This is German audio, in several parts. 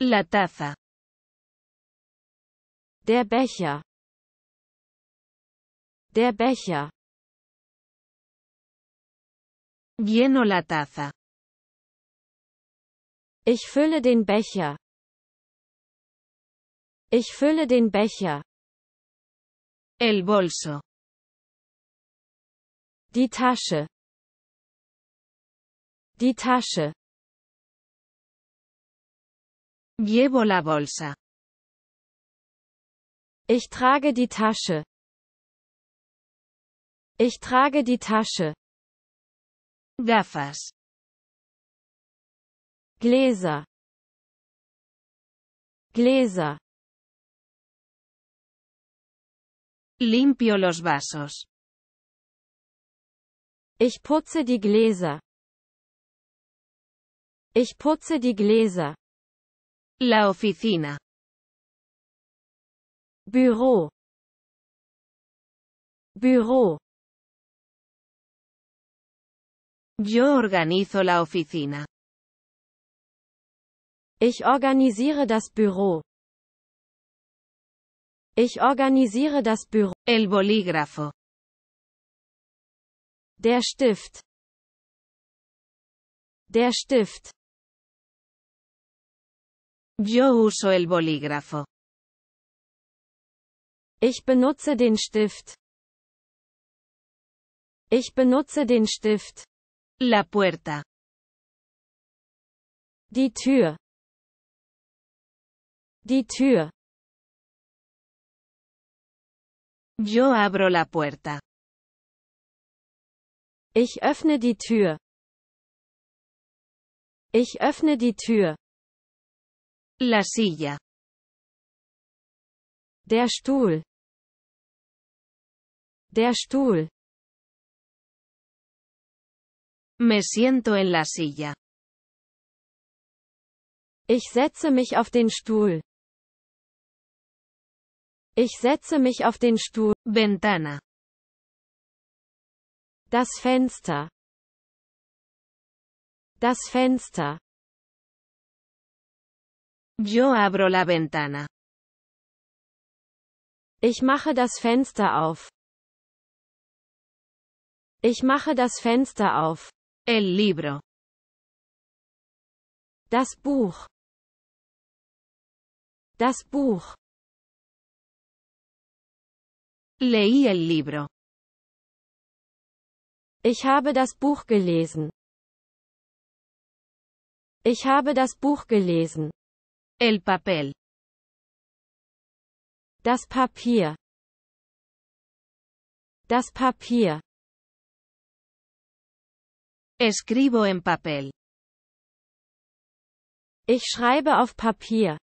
La taza. Der Becher. Der Becher. Lleno la taza. Ich fülle den Becher. Ich fülle den Becher. El bolso. Die Tasche. Die Tasche. Llevo la bolsa. Ich trage die Tasche. Ich trage die Tasche. Gafas. Gläser. Gläser. Limpio los vasos. Ich putze die Gläser. Ich putze die Gläser. La oficina. Büro. Büro. Yo organizo la oficina. Ich organisiere das Büro. Ich organisiere das Büro. El bolígrafo. Der Stift. Der Stift. Yo uso el bolígrafo. Ich benutze den Stift. Ich benutze den Stift. La puerta. Die Tür. Die Tür. Yo abro la puerta. Ich öffne die Tür. Ich öffne die Tür. La silla. Der Stuhl. Der Stuhl. Me siento en la silla. Ich setze mich auf den Stuhl. Ich setze mich auf den Stuhl. Ventana. Das Fenster. Das Fenster. Yo abro la ventana. Ich mache das Fenster auf. Ich mache das Fenster auf. El libro. Das Buch. Das Buch. Leí el libro. Ich habe das Buch gelesen. Ich habe das Buch gelesen. El papel. Das Papier. Das Papier. Escribo en papel. Ich schreibe auf Papier.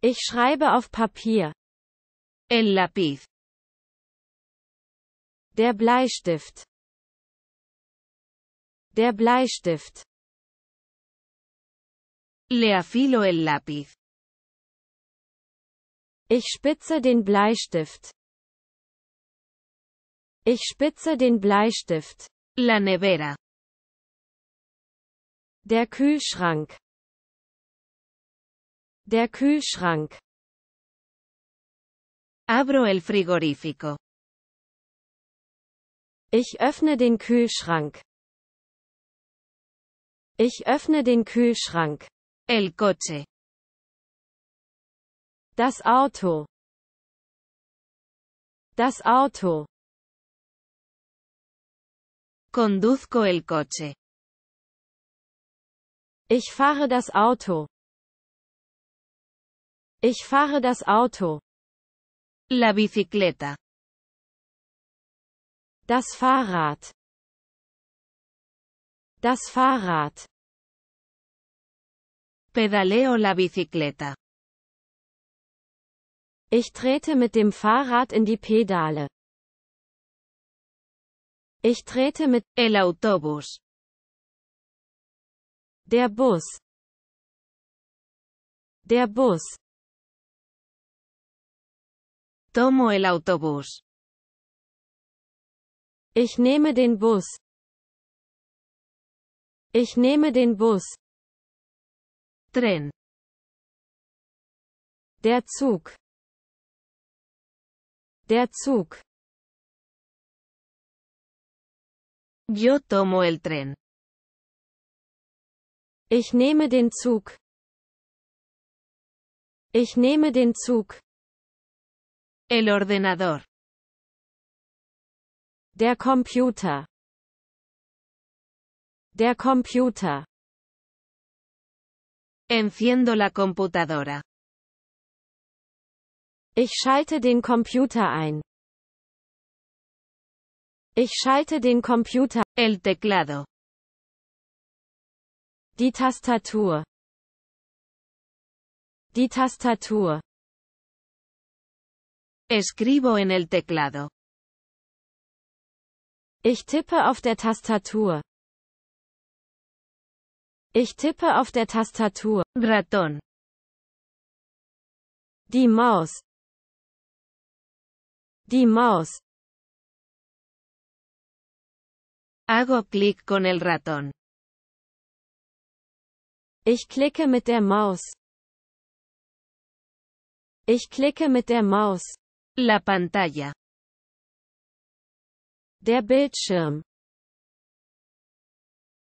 Ich schreibe auf Papier. El lapiz. Der Bleistift. Der Bleistift. Le afilo el lápiz. Ich spitze den Bleistift. Ich spitze den Bleistift. La nevera. Der Kühlschrank. Der Kühlschrank. Abro el frigorífico. Ich öffne den Kühlschrank. Ich öffne den Kühlschrank. El coche. Das Auto. Das Auto. Conduzco el coche. Ich fahre das Auto. Ich fahre das Auto. La bicicleta. Das Fahrrad. Das Fahrrad. Pedaleo la bicicleta. Ich trete mit dem Fahrrad in die Pedale. Ich trete mit el autobus. Der Bus. Der Bus. Tomo el autobus. Ich nehme den Bus. Ich nehme den Bus drin. Der Zug. Der Zug. Yo tomo el tren. Ich nehme den Zug. Ich nehme den Zug. El ordenador. Der Computer. Der Computer. Enciendo la computadora. Ich schalte den Computer ein. Ich schalte den Computer. El teclado. Die Tastatur. Die Tastatur. Escribo en el teclado. Ich tippe auf der Tastatur. Ich tippe auf der Tastatur. Ratón. Die Maus. Die Maus. Hago Klick con el Raton. Ich klicke mit der Maus. Ich klicke mit der Maus. La pantalla. Der Bildschirm.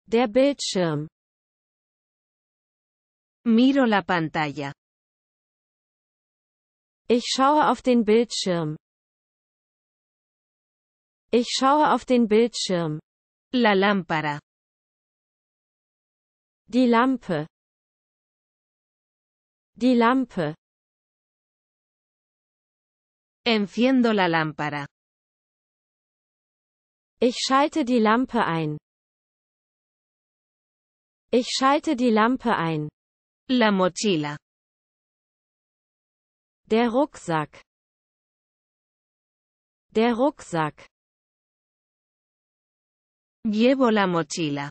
Der Bildschirm. Miro la pantalla. Ich schaue auf den Bildschirm. Ich schaue auf den Bildschirm. La lámpara. Die Lampe. Die Lampe. Enciendo la lámpara. Ich schalte die Lampe ein. Ich schalte die Lampe ein. La mochila. Der Rucksack. Der Rucksack. Llevo la mochila.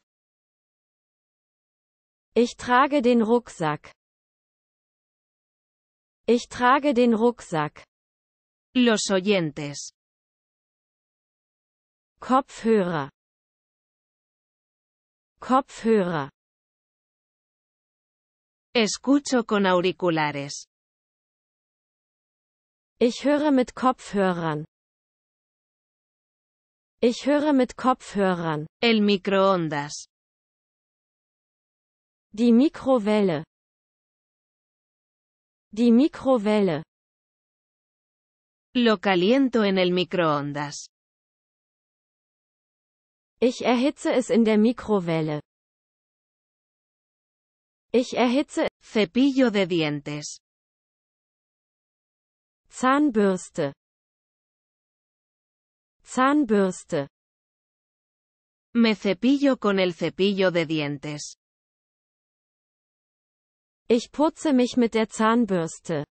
Ich trage den Rucksack. Ich trage den Rucksack. Los oyentes. Kopfhörer. Kopfhörer. Escucho con auriculares. Ich höre mit Kopfhörern. Ich höre mit Kopfhörern. El microondas. Die Mikrowelle. Die Mikrowelle. Lo caliento en el microondas. Ich erhitze es in der Mikrowelle. Ich erhitze Cepillo de dientes. Zahnbürste. Zahnbürste. Me cepillo con el cepillo de dientes. Ich putze mich mit der Zahnbürste.